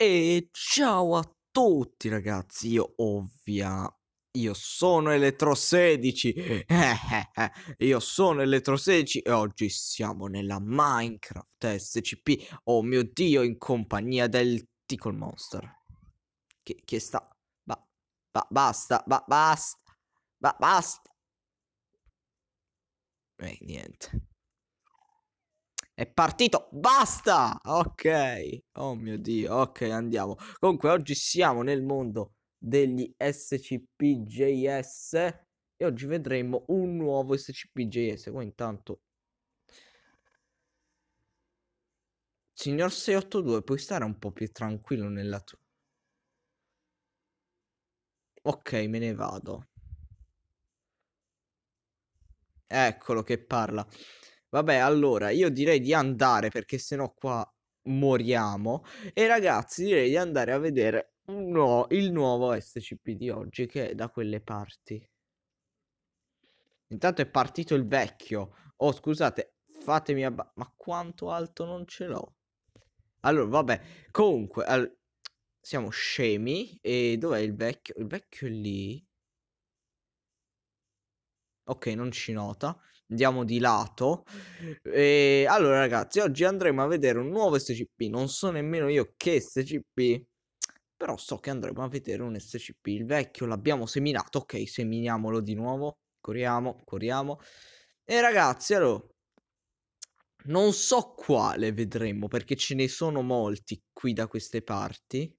E ciao a tutti ragazzi, io ovvia, io sono Elettro 16, io sono Elettro 16 e oggi siamo nella Minecraft SCP, oh mio dio, in compagnia del Tickle Monster. Che, che sta... Ba, ba, basta, ba, basta, ba, basta. E eh, niente. È partito, basta! Ok, oh mio dio, ok andiamo. Comunque oggi siamo nel mondo degli SCP-JS e oggi vedremo un nuovo SCP-JS. Poi intanto... Signor 682, puoi stare un po' più tranquillo nella tua... Ok, me ne vado. Eccolo che parla. Vabbè, allora io direi di andare perché sennò qua moriamo. E ragazzi, direi di andare a vedere nuovo, il nuovo SCP di oggi che è da quelle parti. Intanto è partito il vecchio. Oh, scusate, fatemi abbassare. Ma quanto alto non ce l'ho? Allora, vabbè. Comunque, al- siamo scemi. E dov'è il vecchio? Il vecchio è lì. Ok, non ci nota. Andiamo di lato. E allora, ragazzi, oggi andremo a vedere un nuovo SCP. Non so nemmeno io che SCP. Però so che andremo a vedere un SCP. Il vecchio l'abbiamo seminato. Ok, seminiamolo di nuovo. Corriamo, corriamo. E ragazzi, allora. Non so quale vedremo perché ce ne sono molti qui da queste parti.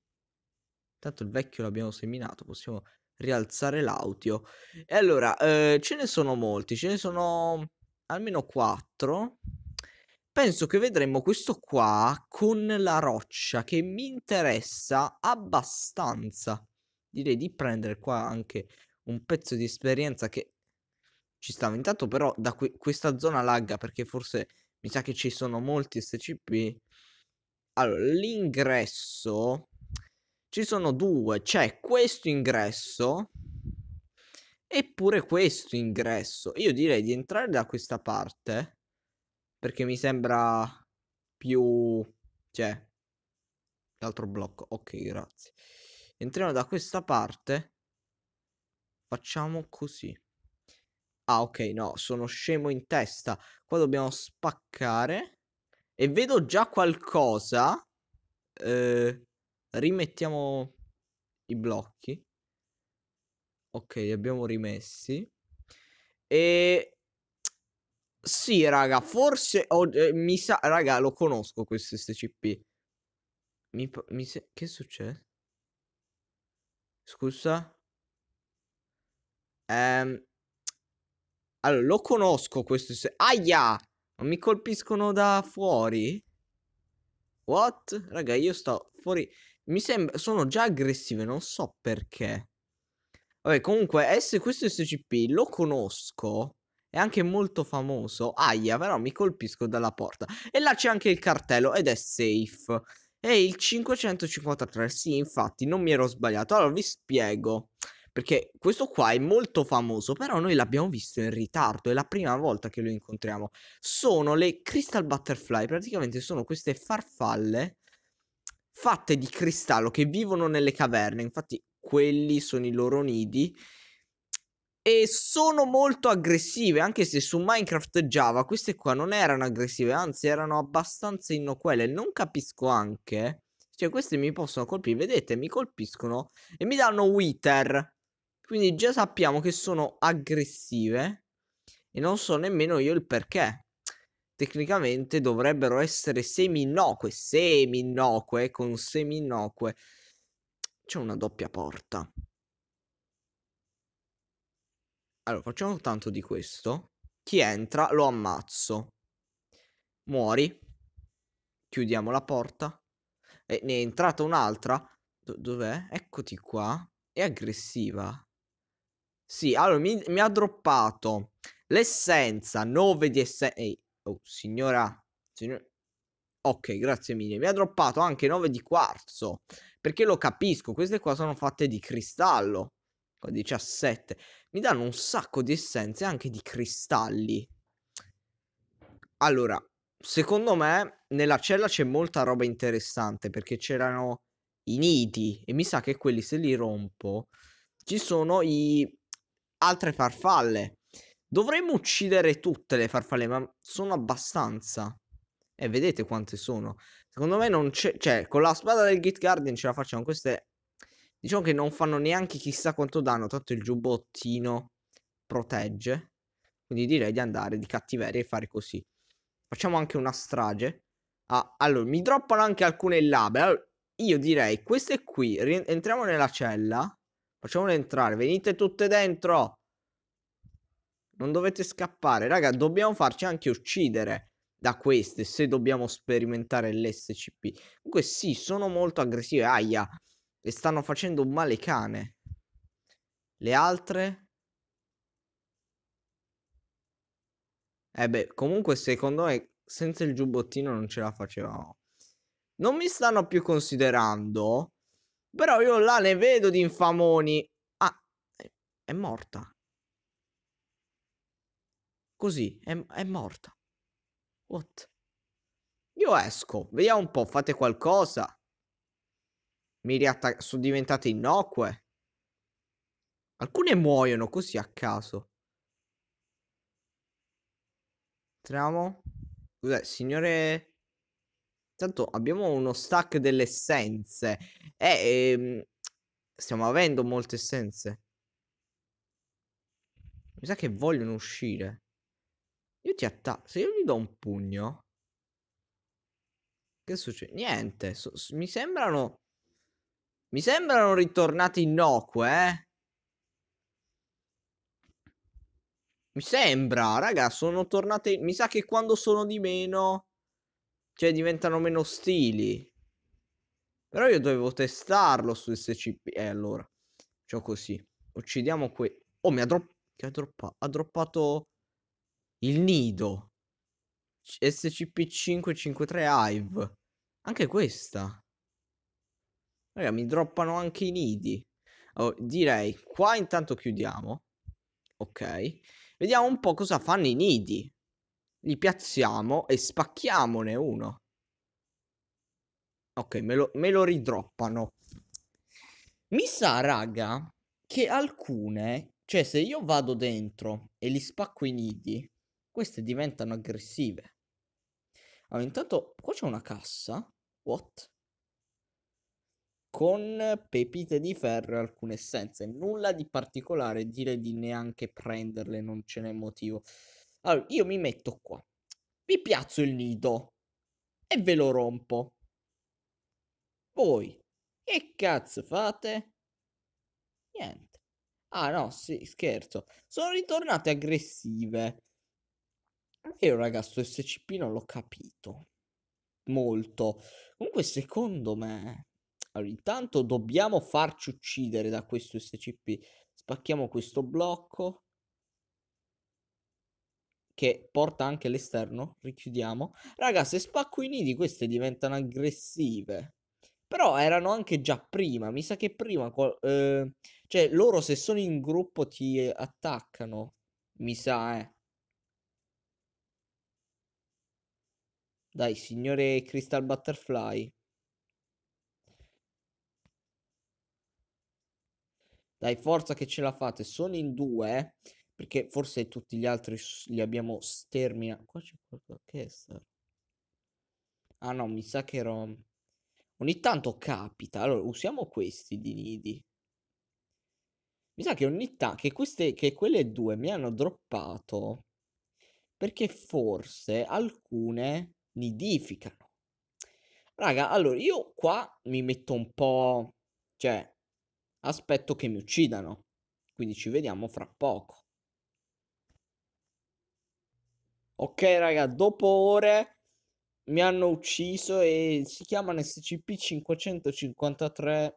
Intanto il vecchio l'abbiamo seminato, possiamo rialzare l'audio. E allora, eh, ce ne sono molti, ce ne sono almeno quattro. Penso che vedremo questo qua con la roccia che mi interessa abbastanza. Direi di prendere qua anche un pezzo di esperienza che ci stava. Intanto però da que- questa zona lagga perché forse mi sa che ci sono molti SCP. Allora, l'ingresso ci sono due, c'è questo ingresso eppure questo ingresso. Io direi di entrare da questa parte perché mi sembra più... cioè... l'altro blocco, ok grazie. Entriamo da questa parte, facciamo così. Ah ok no, sono scemo in testa. Qua dobbiamo spaccare e vedo già qualcosa. Eh rimettiamo i blocchi. Ok, li abbiamo rimessi. E sì, raga, forse ho... eh, mi sa, raga, lo conosco questo SCP. Mi, mi se... che succede? Scusa. Ehm allora, lo conosco questo se... Aia! Ma mi colpiscono da fuori? What? Raga, io sto fuori... Mi sembra, sono già aggressive, non so perché. Vabbè, comunque, S, questo SCP lo conosco. È anche molto famoso. Aia, però mi colpisco dalla porta. E là c'è anche il cartello ed è safe. È il 553. Sì, infatti, non mi ero sbagliato. Allora vi spiego. Perché questo qua è molto famoso, però noi l'abbiamo visto in ritardo, è la prima volta che lo incontriamo. Sono le Crystal Butterfly, praticamente sono queste farfalle fatte di cristallo che vivono nelle caverne, infatti quelli sono i loro nidi e sono molto aggressive, anche se su Minecraft Java queste qua non erano aggressive, anzi erano abbastanza innocuele, non capisco anche, cioè queste mi possono colpire, vedete, mi colpiscono e mi danno wither, quindi già sappiamo che sono aggressive e non so nemmeno io il perché tecnicamente dovrebbero essere semi-innocue, semi-innocue, con semi-innocue. C'è una doppia porta. Allora, facciamo tanto di questo. Chi entra lo ammazzo. Muori. Chiudiamo la porta. E ne è entrata un'altra. Do- dov'è? Eccoti qua. È aggressiva. Sì, allora mi, mi ha droppato l'essenza, 9 di essenza. Ehi, Oh, signora, signora. Ok, grazie mille. Mi ha droppato anche 9 di quarzo. Perché lo capisco, queste qua sono fatte di cristallo. Qua 17. Mi danno un sacco di essenze anche di cristalli. Allora, secondo me nella cella c'è molta roba interessante perché c'erano i nidi e mi sa che quelli se li rompo ci sono i altre farfalle Dovremmo uccidere tutte le farfalle, ma sono abbastanza. E vedete quante sono. Secondo me non c'è... Cioè, con la spada del Git Guardian ce la facciamo. Queste... Diciamo che non fanno neanche chissà quanto danno, tanto il giubbottino protegge. Quindi direi di andare di cattiveria e fare così. Facciamo anche una strage. Ah, allora, mi droppano anche alcune labbra. Allora, io direi, queste qui, entriamo nella cella. Facciamole entrare, venite tutte dentro. Non dovete scappare, raga, dobbiamo farci anche uccidere da queste se dobbiamo sperimentare l'SCP. Comunque sì, sono molto aggressive, aia, le stanno facendo un male cane. Le altre? Eh beh, comunque secondo me senza il giubbottino non ce la facevamo. Non mi stanno più considerando, però io là ne vedo di infamoni. Ah, è morta. Così, è, è morta. What? Io esco, vediamo un po', fate qualcosa. Mi riattaccano, sono diventate innocue. Alcune muoiono così a caso. Entriamo. Cos'è, signore... Intanto abbiamo uno stack delle essenze. Eh, ehm, stiamo avendo molte essenze. Mi sa che vogliono uscire. Io ti attacco. Se io gli do un pugno. Che succede? Niente. So, mi sembrano. Mi sembrano ritornati innocue, eh. Mi sembra, raga, sono tornate. Mi sa che quando sono di meno. Cioè, diventano meno ostili. Però io dovevo testarlo su SCP. E eh, allora. Ciò così. Uccidiamo qui. Oh, mi ha droppato. Ha droppato. Il nido. SCP-553 Hive. Anche questa. Raga, mi droppano anche i nidi. Allora, oh, direi, qua intanto chiudiamo. Ok. Vediamo un po' cosa fanno i nidi. Li piazziamo e spacchiamone uno. Ok, me lo, me lo ridroppano. Mi sa, raga, che alcune... Cioè, se io vado dentro e li spacco i nidi, queste diventano aggressive. Allora, intanto qua c'è una cassa. What? Con pepite di ferro e alcune essenze. Nulla di particolare, dire di neanche prenderle, non ce n'è motivo. Allora, io mi metto qua. Vi piazzo il nido. E ve lo rompo. Voi, che cazzo fate? Niente. Ah no, sì, scherzo. Sono ritornate aggressive. Io ragazzo SCP non l'ho capito molto. Comunque secondo me... Allora, intanto dobbiamo farci uccidere da questo SCP. Spacchiamo questo blocco. Che porta anche all'esterno. Richiudiamo. Raga, se spacco i nidi queste diventano aggressive. Però erano anche già prima. Mi sa che prima... Eh, cioè, loro se sono in gruppo ti attaccano. Mi sa, eh. Dai, signore Crystal Butterfly. Dai, forza che ce la fate. Sono in due, perché forse tutti gli altri li abbiamo sterminati. Qua c'è qualcosa che sta. Ah no, mi sa che ero... Ogni tanto capita. Allora, usiamo questi di nidi. Mi sa che ogni tanto... Che, queste... che quelle due mi hanno droppato. Perché forse alcune nidificano. Raga, allora io qua mi metto un po'... cioè, aspetto che mi uccidano. Quindi ci vediamo fra poco. Ok, raga, dopo ore mi hanno ucciso e si chiamano SCP-553.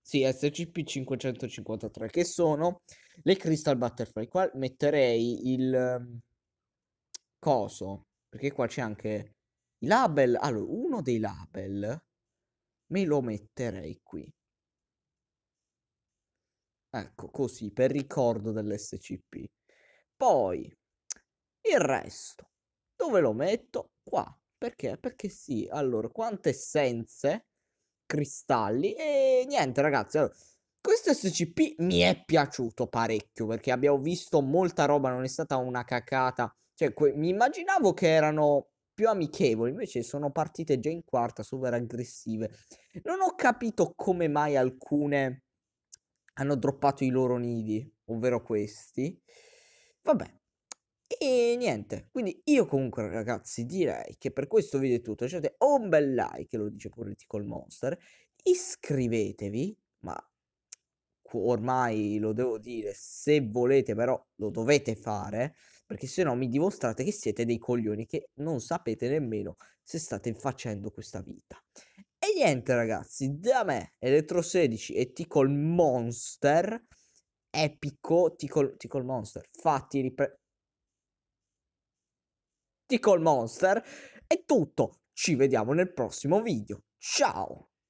Sì, SCP-553, che sono le Crystal Butterfly. Qua metterei il ehm, coso perché qua c'è anche i label. Allora, uno dei label me lo metterei qui. Ecco, così, per ricordo dell'SCP. Poi, il resto. Dove lo metto? Qua. Perché? Perché sì. Allora, quante essenze, cristalli e niente, ragazzi. Allora, questo SCP mi è piaciuto parecchio perché abbiamo visto molta roba, non è stata una cacata cioè, que- mi immaginavo che erano più amichevoli, invece sono partite già in quarta, super aggressive. Non ho capito come mai alcune hanno droppato i loro nidi, ovvero questi. Vabbè. E niente, quindi io comunque ragazzi direi che per questo video è tutto, lasciate un bel like, lo dice pure Ticol Monster, iscrivetevi, ma ormai lo devo dire, se volete però lo dovete fare, perché se no mi dimostrate che siete dei coglioni che non sapete nemmeno se state facendo questa vita. E niente ragazzi, da me Elettro 16 e Ticol Monster, epico Ticol, Ticol Monster, fatti ripre... Ticol Monster, è tutto, ci vediamo nel prossimo video, ciao!